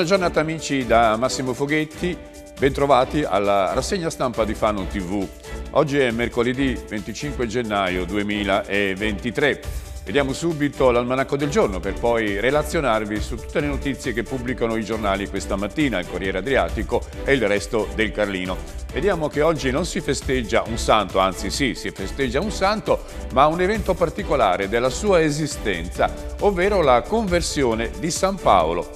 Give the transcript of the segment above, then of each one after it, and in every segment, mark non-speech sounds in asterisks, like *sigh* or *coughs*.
Buona giornata amici da Massimo Foghetti, bentrovati alla rassegna stampa di Fano TV. Oggi è mercoledì 25 gennaio 2023. Vediamo subito l'almanacco del giorno per poi relazionarvi su tutte le notizie che pubblicano i giornali questa mattina, il Corriere Adriatico e il resto del Carlino. Vediamo che oggi non si festeggia un santo, anzi sì, si festeggia un santo, ma un evento particolare della sua esistenza, ovvero la conversione di San Paolo.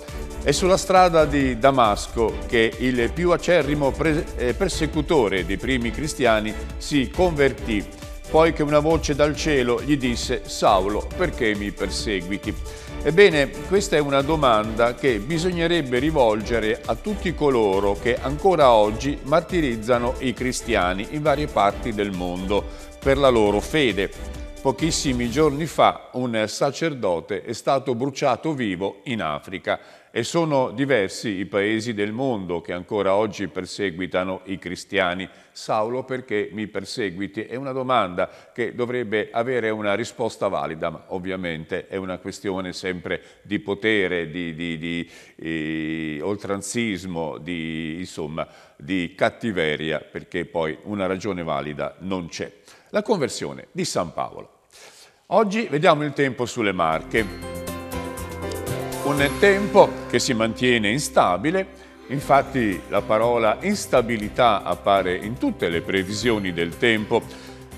È sulla strada di Damasco che il più acerrimo eh, persecutore dei primi cristiani si convertì, poi che una voce dal cielo gli disse «Saulo, perché mi perseguiti?» Ebbene, questa è una domanda che bisognerebbe rivolgere a tutti coloro che ancora oggi martirizzano i cristiani in varie parti del mondo per la loro fede. Pochissimi giorni fa un sacerdote è stato bruciato vivo in Africa e sono diversi i paesi del mondo che ancora oggi perseguitano i cristiani. Saulo, perché mi perseguiti? È una domanda che dovrebbe avere una risposta valida, ma ovviamente è una questione sempre di potere, di, di, di eh, oltranzismo, di, insomma, di cattiveria, perché poi una ragione valida non c'è. La conversione di San Paolo. Oggi vediamo il tempo sulle Marche. Un tempo che si mantiene instabile, infatti la parola instabilità appare in tutte le previsioni del tempo.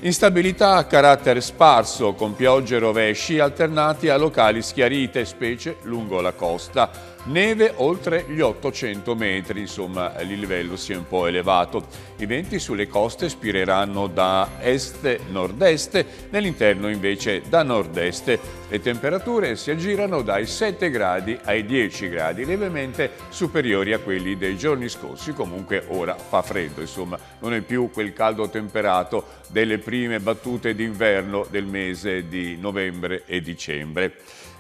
Instabilità a carattere sparso con piogge e rovesci alternati a locali schiarite, specie lungo la costa Neve oltre gli 800 metri, insomma il livello si è un po' elevato. I venti sulle coste spireranno da est-nord-est, nell'interno invece da nord-est. Le temperature si aggirano dai 7 gradi ai 10 gradi, levemente superiori a quelli dei giorni scorsi, comunque ora fa freddo, insomma non è più quel caldo temperato delle prime battute d'inverno del mese di novembre e dicembre.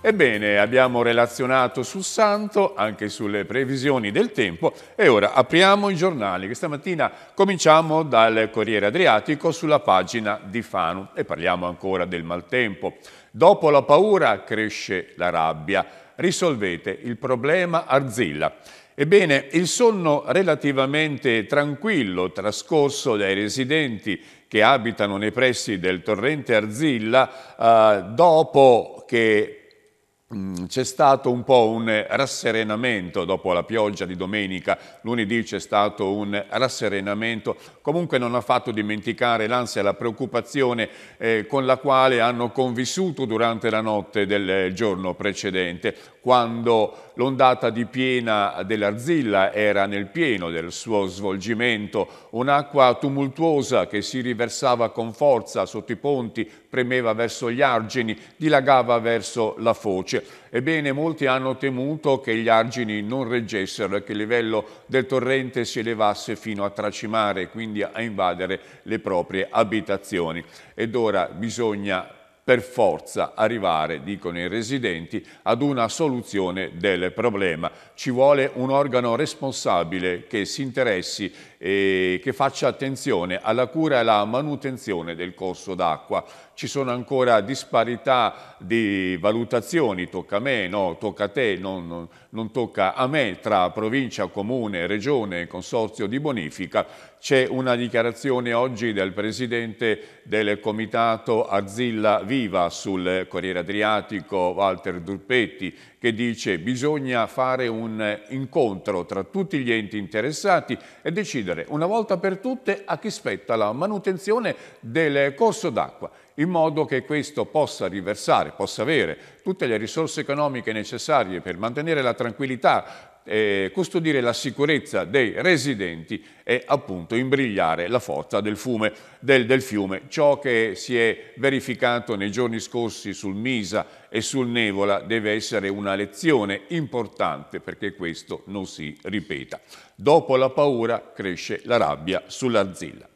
Ebbene, abbiamo relazionato sul santo, anche sulle previsioni del tempo e ora apriamo i giornali Questa mattina cominciamo dal Corriere Adriatico sulla pagina di Fanu e parliamo ancora del maltempo. Dopo la paura cresce la rabbia. Risolvete il problema Arzilla. Ebbene, il sonno relativamente tranquillo trascorso dai residenti che abitano nei pressi del torrente Arzilla eh, dopo che Mm, c'è stato un po' un rasserenamento dopo la pioggia di domenica, lunedì c'è stato un rasserenamento, comunque non ha fatto dimenticare l'ansia e la preoccupazione eh, con la quale hanno convissuto durante la notte del giorno precedente, quando l'ondata di piena dell'Arzilla era nel pieno del suo svolgimento, un'acqua tumultuosa che si riversava con forza sotto i ponti, premeva verso gli argini, dilagava verso la foce. Ebbene, molti hanno temuto che gli argini non reggessero e che il livello del torrente si elevasse fino a tracimare, quindi a invadere le proprie abitazioni. Ed ora bisogna per forza arrivare, dicono i residenti, ad una soluzione del problema. Ci vuole un organo responsabile che si interessi eh, che faccia attenzione alla cura e alla manutenzione del corso d'acqua. Ci sono ancora disparità di valutazioni, tocca a me, no, tocca a te, non, non, non tocca a me, tra provincia, comune, regione e consorzio di bonifica. C'è una dichiarazione oggi del presidente del comitato Arzilla Viva sul Corriere Adriatico, Walter Durpetti, che dice bisogna fare un incontro tra tutti gli enti interessati e decidere una volta per tutte a chi spetta la manutenzione del corso d'acqua in modo che questo possa riversare, possa avere tutte le risorse economiche necessarie per mantenere la tranquillità, eh, custodire la sicurezza dei residenti e appunto imbrigliare la forza del, fume, del, del fiume. Ciò che si è verificato nei giorni scorsi sul Misa e sul Nevola deve essere una lezione importante perché questo non si ripeta. Dopo la paura cresce la rabbia sull'arzilla.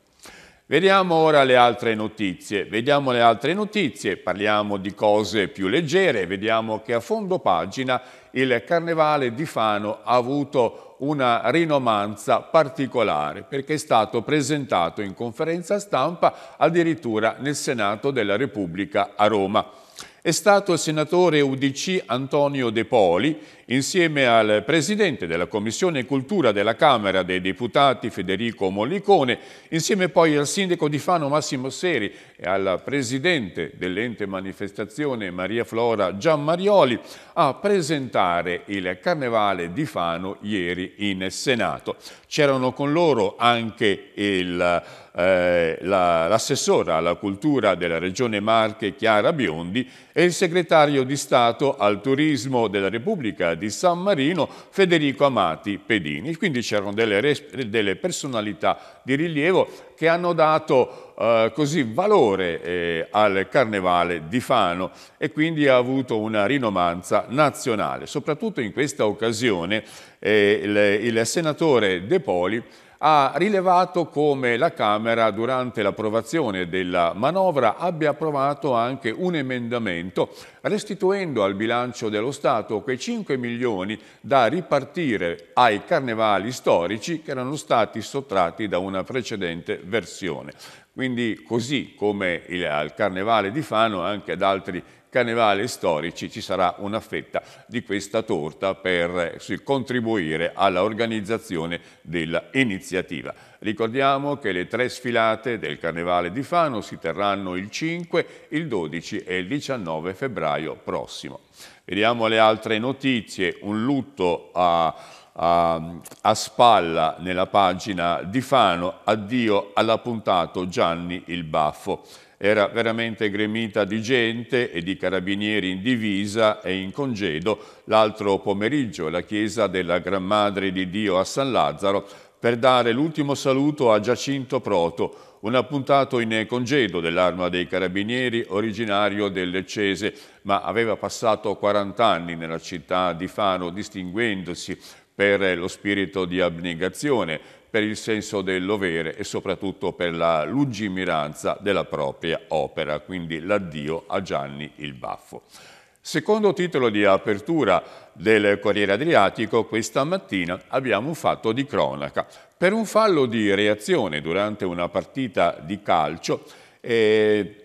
Vediamo ora le altre notizie. Vediamo le altre notizie, parliamo di cose più leggere, vediamo che a fondo pagina il Carnevale di Fano ha avuto una rinomanza particolare perché è stato presentato in conferenza stampa addirittura nel Senato della Repubblica a Roma è stato il senatore UDC Antonio De Poli Insieme al Presidente della Commissione Cultura della Camera dei Deputati Federico Mollicone, insieme poi al Sindaco di Fano Massimo Seri e al Presidente dell'ente manifestazione Maria Flora Giammarioli a presentare il Carnevale di Fano ieri in Senato. C'erano con loro anche il eh, l'assessora alla cultura della Regione Marche Chiara Biondi e il segretario di Stato al turismo della Repubblica di San Marino, Federico Amati Pedini. Quindi c'erano delle, delle, personalità di rilievo che hanno dato eh, così valore eh, al Carnevale di Fano e quindi ha avuto una rinomanza nazionale. Soprattutto in questa occasione eh, il, il senatore De Poli ha rilevato come la Camera durante l'approvazione della manovra abbia approvato anche un emendamento restituendo al bilancio dello Stato quei 5 milioni da ripartire ai carnevali storici che erano stati sottratti da una precedente versione. Quindi così come il, al Carnevale di Fano anche ad altri Canevale Storici ci sarà una fetta di questa torta per eh, contribuire alla organizzazione dell'iniziativa. Ricordiamo che le tre sfilate del Carnevale di Fano si terranno il 5, il 12 e il 19 febbraio prossimo. Vediamo le altre notizie, un lutto a, a, a spalla nella pagina di Fano, addio all'appuntato Gianni il Baffo era veramente gremita di gente e di carabinieri in divisa e in congedo. L'altro pomeriggio la chiesa della Gran Madre di Dio a San Lazzaro per dare l'ultimo saluto a Giacinto Proto, un appuntato in congedo dell'arma dei carabinieri originario del Cese, ma aveva passato 40 anni nella città di Fano distinguendosi per lo spirito di abnegazione, per il senso del dovere e soprattutto per la lungimiranza della propria opera, quindi l'addio a Gianni il Baffo. Secondo titolo di apertura del Corriere Adriatico, questa mattina abbiamo un fatto di cronaca. Per un fallo di reazione durante una partita di calcio, eh,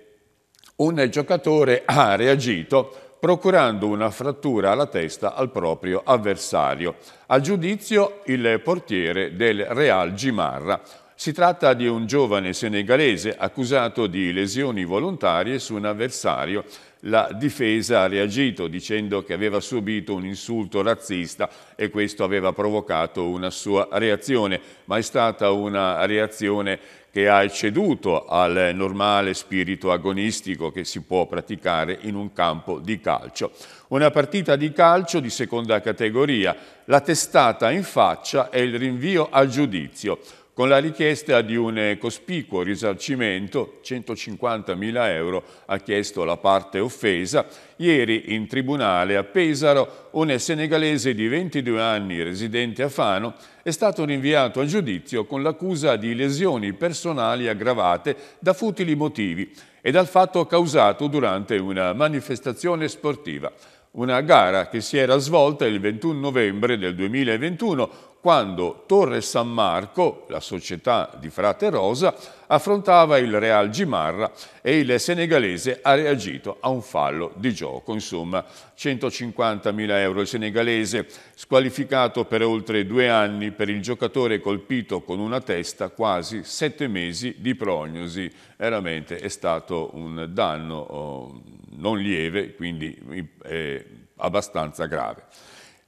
un giocatore ha reagito procurando una frattura alla testa al proprio avversario. A giudizio il portiere del Real Gimarra. Si tratta di un giovane senegalese accusato di lesioni volontarie su un avversario la difesa ha reagito dicendo che aveva subito un insulto razzista e questo aveva provocato una sua reazione, ma è stata una reazione che ha ecceduto al normale spirito agonistico che si può praticare in un campo di calcio. Una partita di calcio di seconda categoria, la testata in faccia e il rinvio a giudizio con la richiesta di un eh, cospicuo risarcimento, 150.000 euro ha chiesto la parte offesa. Ieri in tribunale a Pesaro un senegalese di 22 anni residente a Fano è stato rinviato a giudizio con l'accusa di lesioni personali aggravate da futili motivi e dal fatto causato durante una manifestazione sportiva una gara che si era svolta il 21 novembre del 2021, quando Torre San Marco, la società di Frate Rosa, affrontava il Real Gimarra e il senegalese ha reagito a un fallo di gioco. Insomma, 150.000 euro. Il senegalese squalificato per oltre due anni per il giocatore colpito con una testa quasi sette mesi di prognosi. Veramente è stato un danno oh, non lieve, quindi eh, abbastanza grave.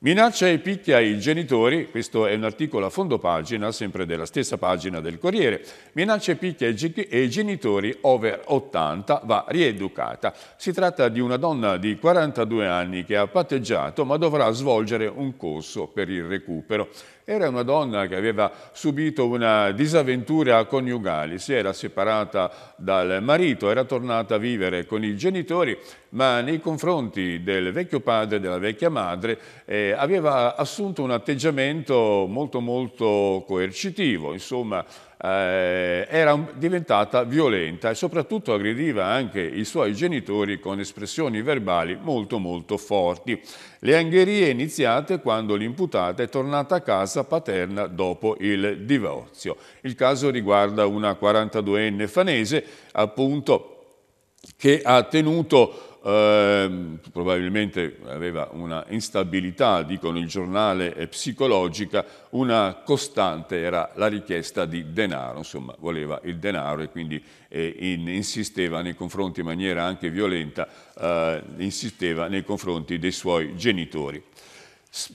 Minaccia e picchia i genitori, questo è un articolo a fondo pagina, sempre della stessa pagina del Corriere, minaccia e picchia i genitori over 80 va rieducata. Si tratta di una donna di 42 anni che ha patteggiato ma dovrà svolgere un corso per il recupero. Era una donna che aveva subito una disavventura coniugale, si era separata dal marito, era tornata a vivere con i genitori, ma nei confronti del vecchio padre e della vecchia madre eh, aveva assunto un atteggiamento molto molto coercitivo, insomma eh, era diventata violenta e soprattutto aggrediva anche i suoi genitori con espressioni verbali molto molto forti. Le angherie iniziate quando l'imputata è tornata a casa paterna dopo il divorzio. Il caso riguarda una 42enne fanese, appunto, che ha tenuto eh, probabilmente aveva una instabilità, dicono il giornale, eh, psicologica, una costante era la richiesta di denaro, insomma voleva il denaro e quindi eh, in, insisteva nei confronti in maniera anche violenta, eh, insisteva nei confronti dei suoi genitori.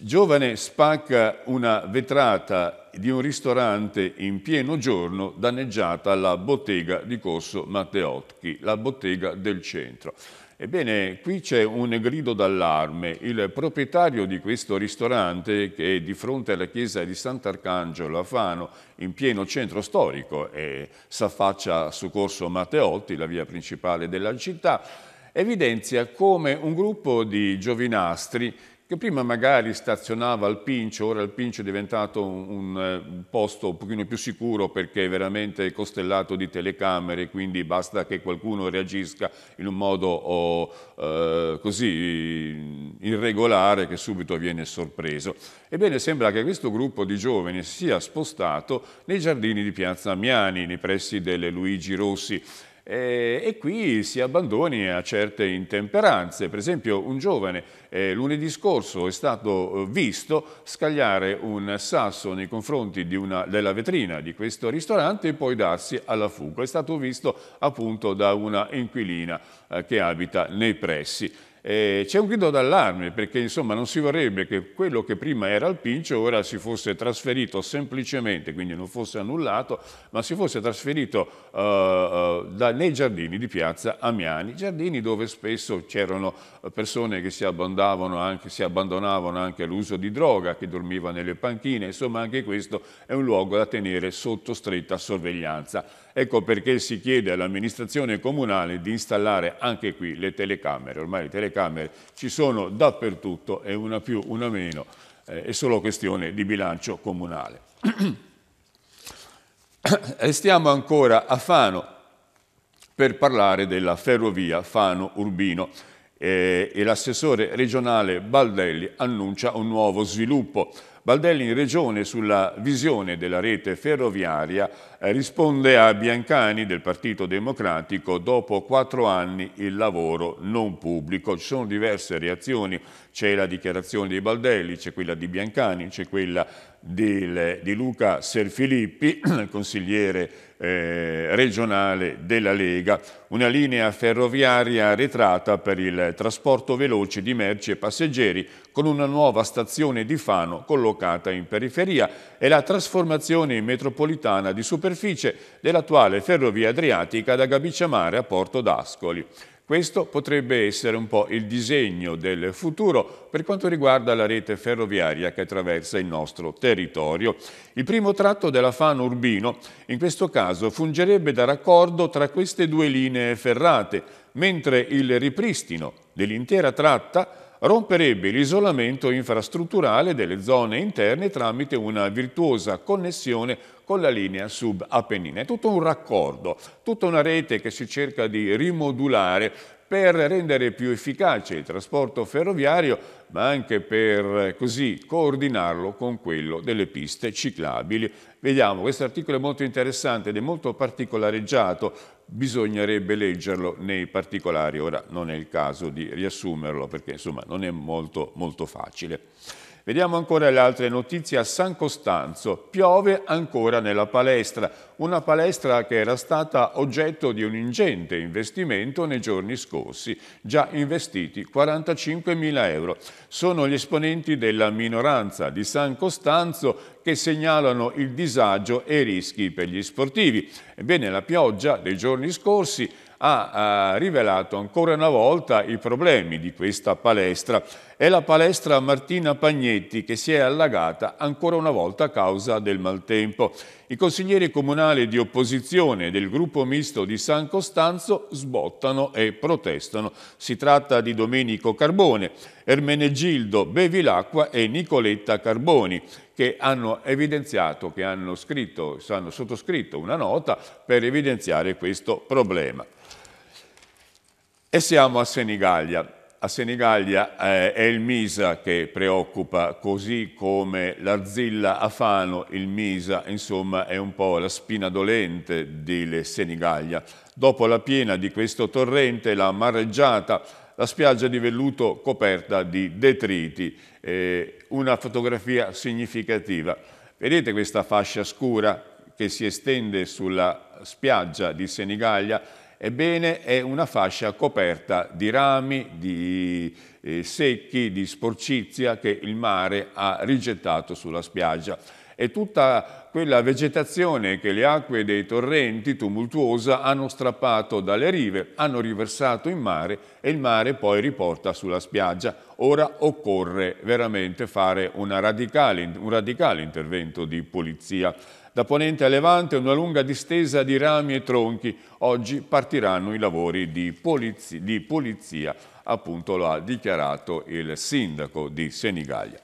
Giovane spacca una vetrata di un ristorante in pieno giorno danneggiata alla bottega di Corso Matteotti, la bottega del centro. Ebbene, qui c'è un grido d'allarme. Il proprietario di questo ristorante, che è di fronte alla chiesa di Sant'Arcangelo a Fano, in pieno centro storico, e s'affaccia su Corso Matteotti, la via principale della città, evidenzia come un gruppo di giovinastri che prima magari stazionava al Pincio, ora il Pincio è diventato un, un eh, posto un pochino più sicuro perché è veramente costellato di telecamere, quindi basta che qualcuno reagisca in un modo oh, eh, così irregolare che subito viene sorpreso. Ebbene, sembra che questo gruppo di giovani sia spostato nei giardini di Piazza Amiani, nei pressi delle Luigi Rossi, eh, e qui si abbandoni a certe intemperanze. Per esempio un giovane eh, lunedì scorso è stato eh, visto scagliare un sasso nei confronti una, della vetrina di questo ristorante e poi darsi alla fuga. È stato visto appunto da una inquilina eh, che abita nei pressi. Eh, c'è un grido d'allarme perché insomma non si vorrebbe che quello che prima era il Pincio ora si fosse trasferito semplicemente, quindi non fosse annullato, ma si fosse trasferito eh, eh da, nei giardini di piazza Amiani, giardini dove spesso c'erano persone che si, anche, si abbandonavano anche all'uso di droga, che dormiva nelle panchine, insomma anche questo è un luogo da tenere sotto stretta sorveglianza. Ecco perché si chiede all'amministrazione comunale di installare anche qui le telecamere. Ormai le telecamere ci sono dappertutto e una più, una meno, eh, è solo questione di bilancio comunale. *coughs* Restiamo ancora a Fano per parlare della ferrovia Fano-Urbino eh, e l'assessore regionale Baldelli annuncia un nuovo sviluppo Baldelli in Regione sulla visione della rete ferroviaria eh, risponde a Biancani del Partito Democratico dopo quattro anni il lavoro non pubblico. Ci sono diverse reazioni, c'è la dichiarazione di Baldelli, c'è quella di Biancani, c'è quella di, Luca Serfilippi, *clears throat* consigliere eh, regionale della Lega, una linea ferroviaria arretrata per il trasporto veloce di merci e passeggeri con una nuova stazione di Fano collocata in periferia e la trasformazione in metropolitana di superficie dell'attuale ferrovia adriatica da Gabicciamare a Porto d'Ascoli. Questo potrebbe essere un po' il disegno del futuro per quanto riguarda la rete ferroviaria che attraversa il nostro territorio. Il primo tratto della Fano Urbino in questo caso fungerebbe da raccordo tra queste due linee ferrate, mentre il ripristino dell'intera tratta romperebbe l'isolamento infrastrutturale delle zone interne tramite una virtuosa connessione con la linea sub apennina È tutto un raccordo, tutta una rete che si cerca di rimodulare per rendere più efficace il trasporto ferroviario, ma anche per così coordinarlo con quello delle piste ciclabili. Vediamo, questo articolo è molto interessante ed è molto particolareggiato, bisognerebbe leggerlo nei particolari, ora non è il caso di riassumerlo perché insomma non è molto, molto facile. Vediamo ancora le altre notizie a San Costanzo. Piove ancora nella palestra, una palestra che era stata oggetto di un ingente investimento nei giorni scorsi, già investiti 45.000 euro. Sono gli esponenti della minoranza di San Costanzo che segnalano il disagio e i rischi per gli sportivi. Ebbene, la pioggia dei giorni scorsi ha, ha rivelato ancora una volta i problemi di questa palestra. È la palestra Martina Pagnetti che si è allagata ancora una volta a causa del maltempo. I consiglieri comunali di opposizione del gruppo misto di San Costanzo sbottano e protestano. Si tratta di Domenico Carbone, Ermenegildo Bevilacqua e Nicoletta Carboni che hanno evidenziato, che hanno, scritto, hanno sottoscritto una nota per evidenziare questo problema. E siamo a Senigallia. A Senigallia eh, è il Misa che preoccupa, così come l'arzilla a Fano, il Misa, insomma, è un po' la spina dolente di Senigallia. Dopo la piena di questo torrente, la mareggiata, la spiaggia di velluto coperta di detriti, eh, una fotografia significativa. Vedete questa fascia scura che si estende sulla spiaggia di Senigallia Ebbene, è una fascia coperta di rami, di eh, secchi, di sporcizia che il mare ha rigettato sulla spiaggia. E tutta quella vegetazione che le acque dei torrenti tumultuosa hanno strappato dalle rive, hanno riversato in mare e il mare poi riporta sulla spiaggia. Ora occorre veramente fare radicale, un radicale intervento di polizia da ponente a levante una lunga distesa di rami e tronchi. Oggi partiranno i lavori di polizia, di polizia appunto lo ha dichiarato il sindaco di Senigallia.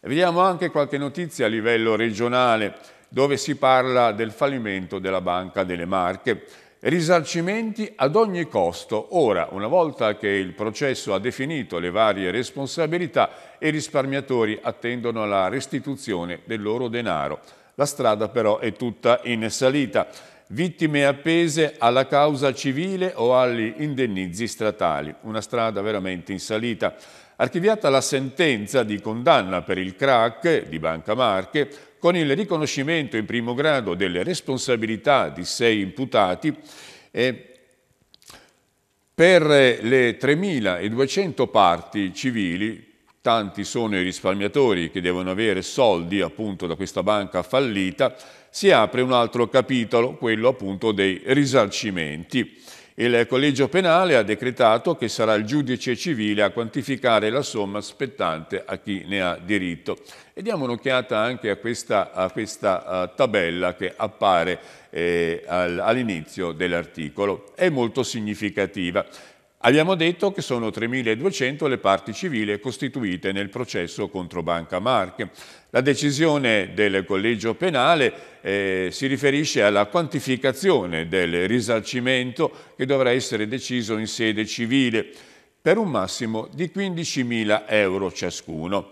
Vediamo anche qualche notizia a livello regionale dove si parla del fallimento della Banca delle Marche. Risarcimenti ad ogni costo. Ora, una volta che il processo ha definito le varie responsabilità, i risparmiatori attendono la restituzione del loro denaro. La strada però è tutta in salita. Vittime appese alla causa civile o agli indennizi statali. Una strada veramente in salita. Archiviata la sentenza di condanna per il crack di Banca Marche, con il riconoscimento in primo grado delle responsabilità di sei imputati, eh, per le 3.200 parti civili tanti sono i risparmiatori che devono avere soldi appunto da questa banca fallita, si apre un altro capitolo, quello appunto dei risarcimenti. Il collegio penale ha decretato che sarà il giudice civile a quantificare la somma spettante a chi ne ha diritto. E diamo un'occhiata anche a questa, a questa tabella che appare eh, all'inizio dell'articolo. È molto significativa Abbiamo detto che sono 3.200 le parti civili costituite nel processo contro Banca Marche. La decisione del collegio penale eh, si riferisce alla quantificazione del risarcimento che dovrà essere deciso in sede civile per un massimo di 15.000 euro ciascuno.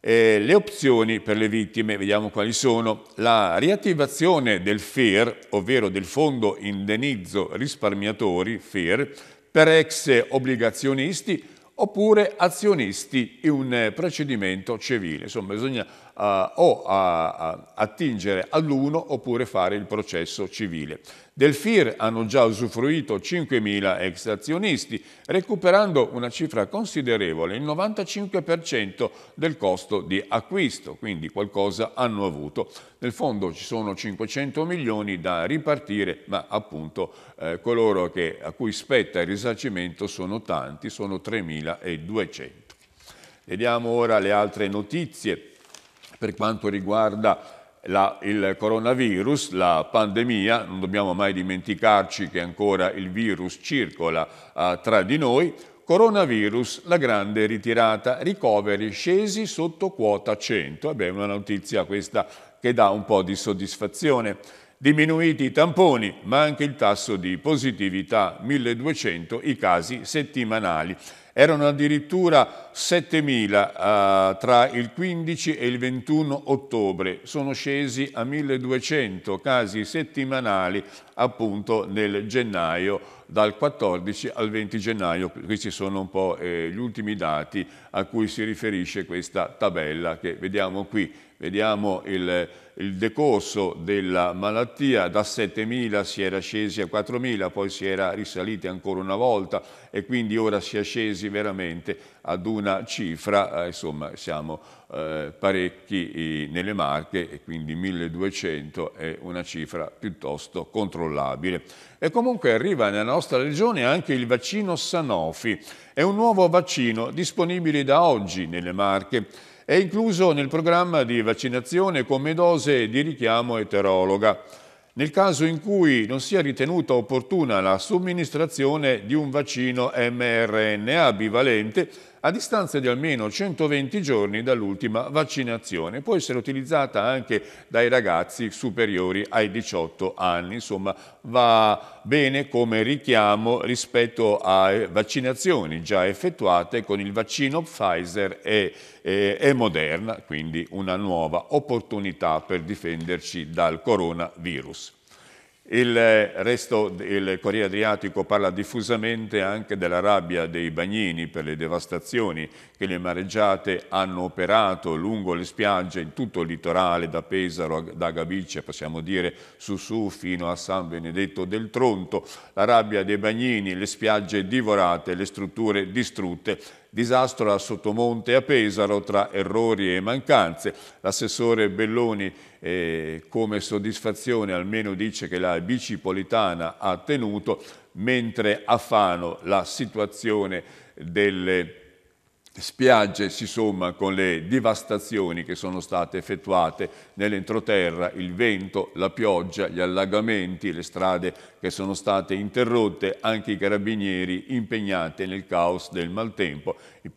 Eh, le opzioni per le vittime, vediamo quali sono. La riattivazione del FER, ovvero del Fondo Indenizzo Risparmiatori, FER, per ex obbligazionisti oppure azionisti in un eh, procedimento civile. Insomma, bisogna a, eh, o a, a attingere all'uno oppure fare il processo civile. Del FIR hanno già usufruito 5.000 ex azionisti, recuperando una cifra considerevole, il 95% del costo di acquisto, quindi qualcosa hanno avuto. Nel fondo ci sono 500 milioni da ripartire, ma appunto eh, coloro che, a cui spetta il risarcimento sono tanti, sono 3.200. Vediamo ora le altre notizie per quanto riguarda la, il coronavirus, la pandemia, non dobbiamo mai dimenticarci che ancora il virus circola eh, tra di noi, coronavirus, la grande ritirata, ricoveri scesi sotto quota 100, è una notizia questa che dà un po' di soddisfazione. Diminuiti i tamponi, ma anche il tasso di positività, 1200 i casi settimanali erano addirittura 7.000 eh, tra il 15 e il 21 ottobre, sono scesi a 1.200 casi settimanali appunto nel gennaio dal 14 al 20 gennaio, questi sono un po' eh, gli ultimi dati a cui si riferisce questa tabella che vediamo qui, vediamo il, il decorso della malattia, da 7.000 si era scesi a 4.000, poi si era risaliti ancora una volta e quindi ora si è scesi veramente ad una cifra, eh, insomma siamo eh, parecchi nelle marche e quindi 1200 è una cifra piuttosto controllabile. E comunque arriva nella nostra regione anche il vaccino Sanofi, è un nuovo vaccino disponibile da oggi nelle marche è incluso nel programma di vaccinazione come dose di richiamo eterologa. Nel caso in cui non sia ritenuta opportuna la somministrazione di un vaccino mRNA bivalente, a distanza di almeno 120 giorni dall'ultima vaccinazione. Può essere utilizzata anche dai ragazzi superiori ai 18 anni, insomma va bene come richiamo rispetto a vaccinazioni già effettuate con il vaccino Pfizer e, e, e Moderna, quindi una nuova opportunità per difenderci dal coronavirus. Il resto del Corriere Adriatico parla diffusamente anche della rabbia dei bagnini per le devastazioni che le mareggiate hanno operato lungo le spiagge in tutto il litorale, da Pesaro, da Gabice, possiamo dire su su fino a San Benedetto del Tronto, la rabbia dei bagnini, le spiagge divorate, le strutture distrutte disastro a Sottomonte a Pesaro tra errori e mancanze. L'assessore Belloni eh, come soddisfazione almeno dice che la bicipolitana ha tenuto, mentre a Fano la situazione delle spiagge si somma con le devastazioni che sono state effettuate nell'entroterra, il vento, la pioggia, gli allagamenti, le strade che sono state interrotte, anche i carabinieri impegnati nel caos del maltempo, i,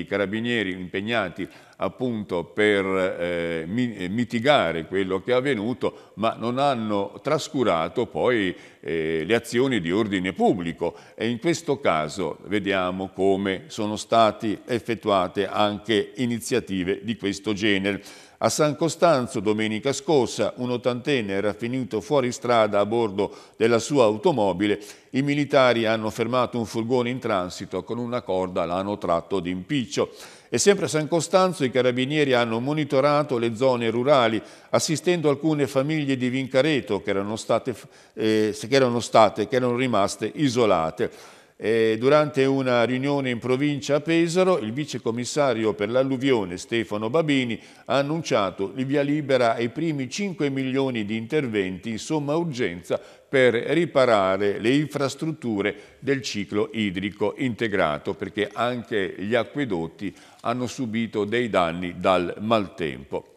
i carabinieri impegnati appunto per eh, eh, mitigare quello che è avvenuto, ma non hanno trascurato poi eh, le azioni di ordine pubblico e in questo caso vediamo come sono state effettuate anche iniziative di questo genere. A San Costanzo domenica scorsa un ottantenne era finito fuori strada a bordo della sua automobile. I militari hanno fermato un furgone in transito con una corda l'hanno tratto d'impiccio. E sempre a San Costanzo i carabinieri hanno monitorato le zone rurali, assistendo alcune famiglie di Vincareto che erano state, eh, che erano, state, che erano rimaste isolate eh, durante una riunione in provincia a Pesaro, il vicecommissario per l'alluvione Stefano Babini ha annunciato il via libera ai primi 5 milioni di interventi in somma urgenza per riparare le infrastrutture del ciclo idrico integrato, perché anche gli acquedotti hanno subito dei danni dal maltempo.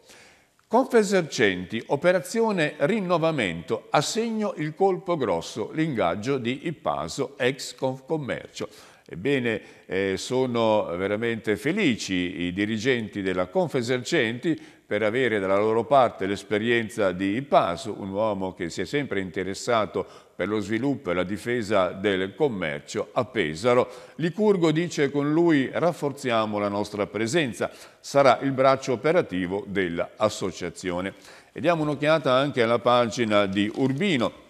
Confesercenti, operazione rinnovamento, assegno il colpo grosso, l'ingaggio di Ippaso, ex Confcommercio. Ebbene, eh, sono veramente felici i dirigenti della Confesercenti per avere dalla loro parte l'esperienza di Paso, un uomo che si è sempre interessato per lo sviluppo e la difesa del commercio a Pesaro. Licurgo dice con lui rafforziamo la nostra presenza, sarà il braccio operativo dell'associazione. E diamo un'occhiata anche alla pagina di Urbino,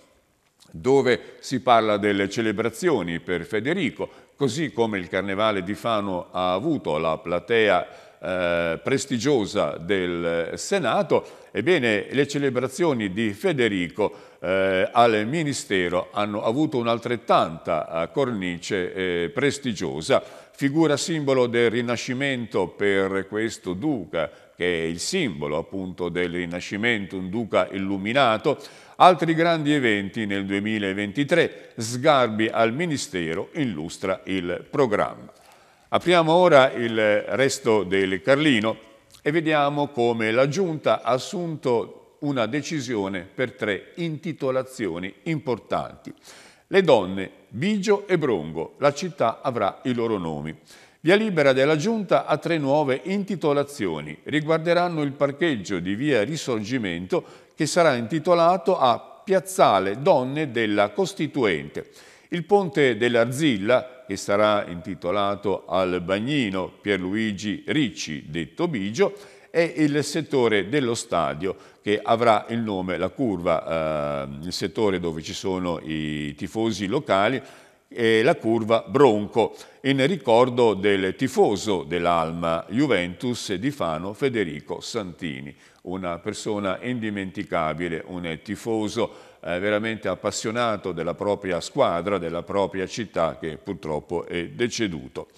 dove si parla delle celebrazioni per Federico, così come il Carnevale di Fano ha avuto la platea eh, prestigiosa del Senato, ebbene le celebrazioni di Federico eh, al Ministero hanno avuto un'altrettanta eh, cornice eh, prestigiosa, figura simbolo del Rinascimento per questo duca, che è il simbolo appunto del Rinascimento, un duca illuminato, Altri grandi eventi nel 2023, Sgarbi al Ministero illustra il programma. Apriamo ora il resto del Carlino e vediamo come la Giunta ha assunto una decisione per tre intitolazioni importanti. Le donne, Bigio e Brongo, la città avrà i loro nomi. Via libera della Giunta ha tre nuove intitolazioni. Riguarderanno il parcheggio di via Risorgimento che sarà intitolato a Piazzale Donne della Costituente il ponte dell'Arzilla, che sarà intitolato al bagnino Pierluigi Ricci, detto Bigio, è il settore dello stadio che avrà il nome La Curva, eh, il settore dove ci sono i tifosi locali, e la curva Bronco, in ricordo del tifoso dell'Alma Juventus di Fano Federico Santini, una persona indimenticabile, un tifoso eh, veramente appassionato della propria squadra, della propria città che purtroppo è deceduto.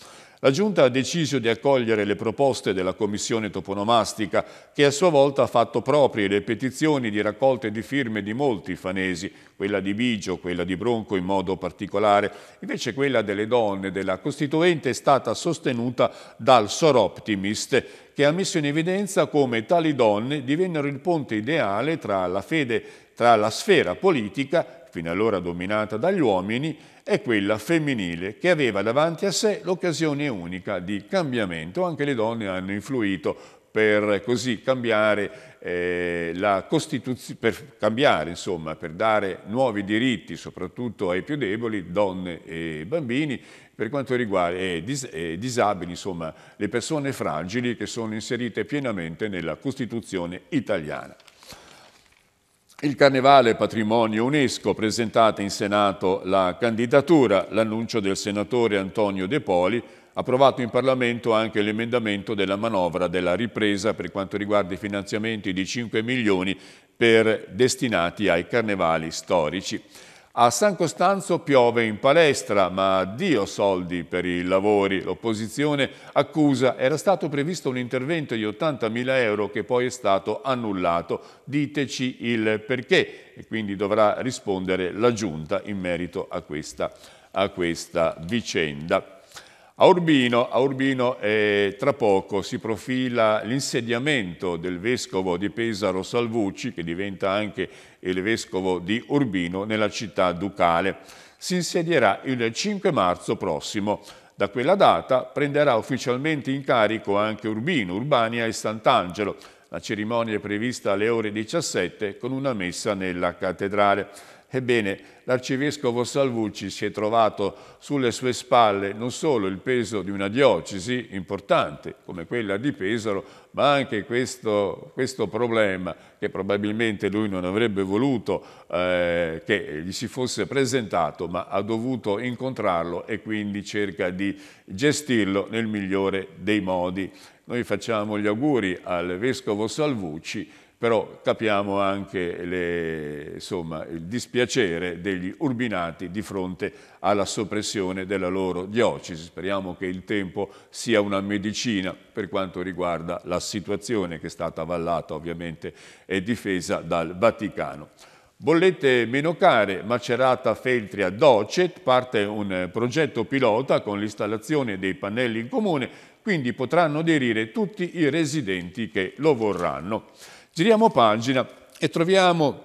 La Giunta ha deciso di accogliere le proposte della Commissione toponomastica, che a sua volta ha fatto proprie le petizioni di raccolte di firme di molti fanesi, quella di Bigio, quella di Bronco in modo particolare. Invece quella delle donne della Costituente è stata sostenuta dal Soroptimist, che ha messo in evidenza come tali donne divennero il ponte ideale tra la fede tra la sfera politica fino allora dominata dagli uomini, e quella femminile, che aveva davanti a sé l'occasione unica di cambiamento. Anche le donne hanno influito per così cambiare eh, la Costituzione, per cambiare, insomma, per dare nuovi diritti, soprattutto ai più deboli, donne e bambini, per quanto riguarda eh, dis eh, disabili, insomma, le persone fragili che sono inserite pienamente nella Costituzione italiana. Il Carnevale Patrimonio UNESCO, presentata in Senato la candidatura, l'annuncio del senatore Antonio De Poli, approvato in Parlamento anche l'emendamento della manovra della ripresa per quanto riguarda i finanziamenti di 5 milioni per, destinati ai carnevali storici. A San Costanzo piove in palestra, ma Dio soldi per i lavori. L'opposizione accusa era stato previsto un intervento di 80.000 euro che poi è stato annullato. Diteci il perché e quindi dovrà rispondere la Giunta in merito a questa, a questa vicenda. A Urbino, a Urbino eh, tra poco si profila l'insediamento del vescovo di Pesaro Salvucci, che diventa anche il vescovo di Urbino nella città ducale. Si insedierà il 5 marzo prossimo. Da quella data prenderà ufficialmente in carico anche Urbino, Urbania e Sant'Angelo. La cerimonia è prevista alle ore 17 con una messa nella cattedrale. Ebbene, l'arcivescovo Salvucci si è trovato sulle sue spalle non solo il peso di una diocesi importante come quella di Pesaro, ma anche questo, questo problema che probabilmente lui non avrebbe voluto eh, che gli si fosse presentato, ma ha dovuto incontrarlo e quindi cerca di gestirlo nel migliore dei modi. Noi facciamo gli auguri al Vescovo Salvucci però capiamo anche le, insomma, il dispiacere degli urbinati di fronte alla soppressione della loro diocesi. Speriamo che il tempo sia una medicina per quanto riguarda la situazione che è stata avallata ovviamente e difesa dal Vaticano. Bollette meno care, Macerata Feltria Docet, parte un progetto pilota con l'installazione dei pannelli in comune, quindi potranno aderire tutti i residenti che lo vorranno. Giriamo pagina e troviamo,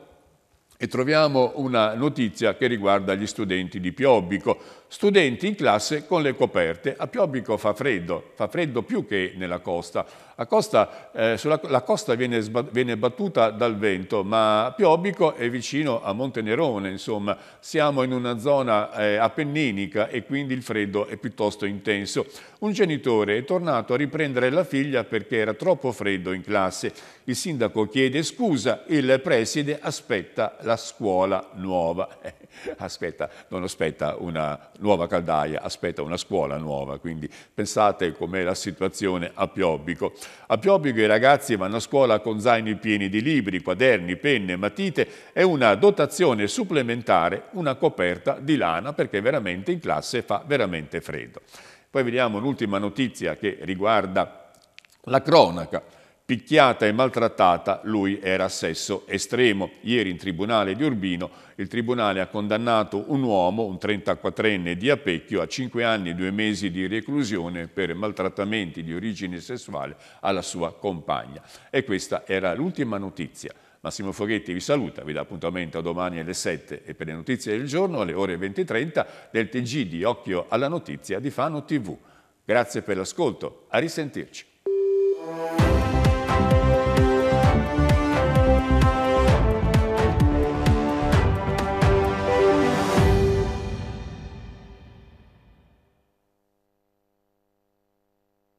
e troviamo una notizia che riguarda gli studenti di Piobbico studenti in classe con le coperte. A Piobbico fa freddo, fa freddo più che nella costa. costa eh, sulla, la costa viene, viene, battuta dal vento, ma Piobbico è vicino a Montenerone, insomma. Siamo in una zona eh, appenninica e quindi il freddo è piuttosto intenso. Un genitore è tornato a riprendere la figlia perché era troppo freddo in classe. Il sindaco chiede scusa, il preside aspetta la scuola nuova. *laughs* *laughs* aspetta, non aspetta una nuova caldaia, aspetta una scuola nuova. Quindi pensate com'è la situazione a Piobbico. A Piobbico i ragazzi vanno a scuola con zaini pieni di libri, quaderni, penne, matite e una dotazione supplementare, una coperta di lana, perché veramente in classe fa veramente freddo. Poi vediamo l'ultima notizia che riguarda la cronaca picchiata e maltrattata, lui era sesso estremo. Ieri in tribunale di Urbino il tribunale ha condannato un uomo, un 34enne di Apecchio, a 5 anni e 2 mesi di reclusione per maltrattamenti di origine sessuale alla sua compagna. E questa era l'ultima notizia. Massimo Foghetti vi saluta, vi dà appuntamento domani alle 7 e per le notizie del giorno alle ore 20.30 del TG di Occhio alla Notizia di Fano TV. Grazie per l'ascolto, a risentirci.